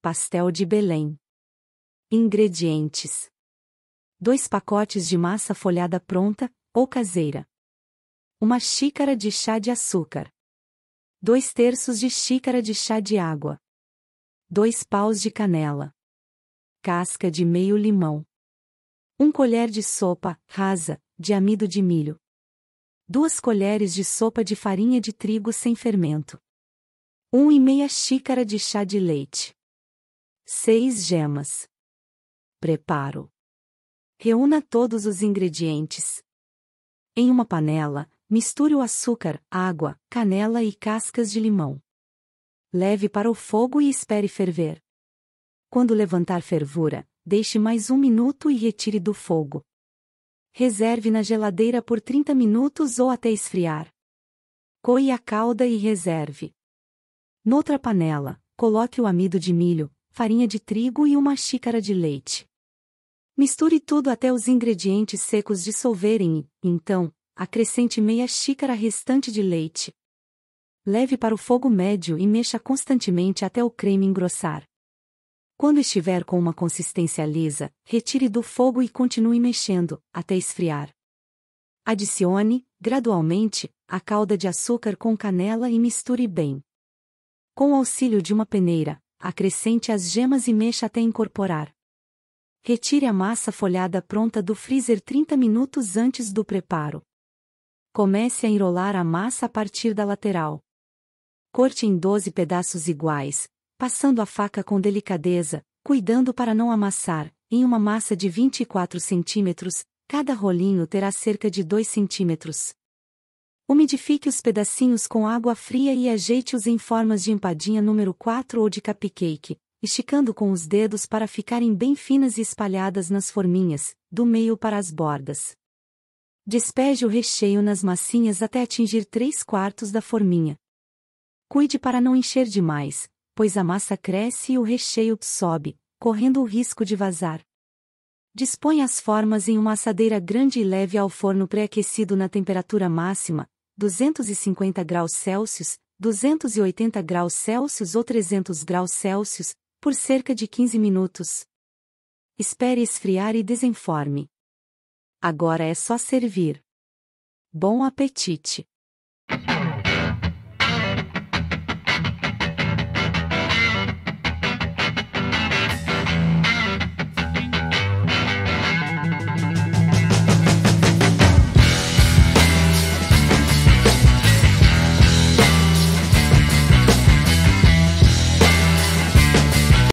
Pastel de Belém. Ingredientes: 2 pacotes de massa folhada pronta ou caseira. 1 xícara de chá de açúcar. 2 terços de xícara de chá de água. 2 paus de canela. Casca de meio limão. 1 colher de sopa rasa de amido de milho. 2 colheres de sopa de farinha de trigo sem fermento. 1 e meia xícara de chá de leite. 6 gemas. Preparo. Reúna todos os ingredientes. Em uma panela, misture o açúcar, água, canela e cascas de limão. Leve para o fogo e espere ferver. Quando levantar fervura, deixe mais um minuto e retire do fogo. Reserve na geladeira por 30 minutos ou até esfriar. Coe a calda e reserve. Noutra panela, coloque o amido de milho, farinha de trigo e uma xícara de leite. Misture tudo até os ingredientes secos dissolverem e, então, acrescente meia xícara restante de leite. Leve para o fogo médio e mexa constantemente até o creme engrossar. Quando estiver com uma consistência lisa, retire do fogo e continue mexendo, até esfriar. Adicione, gradualmente, a calda de açúcar com canela e misture bem. Com o auxílio de uma peneira, Acrescente as gemas e mexa até incorporar. Retire a massa folhada pronta do freezer 30 minutos antes do preparo. Comece a enrolar a massa a partir da lateral. Corte em 12 pedaços iguais, passando a faca com delicadeza, cuidando para não amassar, em uma massa de 24 centímetros, cada rolinho terá cerca de 2 centímetros. Umidifique os pedacinhos com água fria e ajeite-os em formas de empadinha número 4 ou de cupcake, esticando com os dedos para ficarem bem finas e espalhadas nas forminhas, do meio para as bordas. Despeje o recheio nas massinhas até atingir 3 quartos da forminha. Cuide para não encher demais, pois a massa cresce e o recheio sobe, correndo o risco de vazar. Disponha as formas em uma assadeira grande e leve ao forno pré-aquecido na temperatura máxima, 250 graus Celsius, 280 graus Celsius ou 300 graus Celsius, por cerca de 15 minutos. Espere esfriar e desenforme. Agora é só servir. Bom apetite!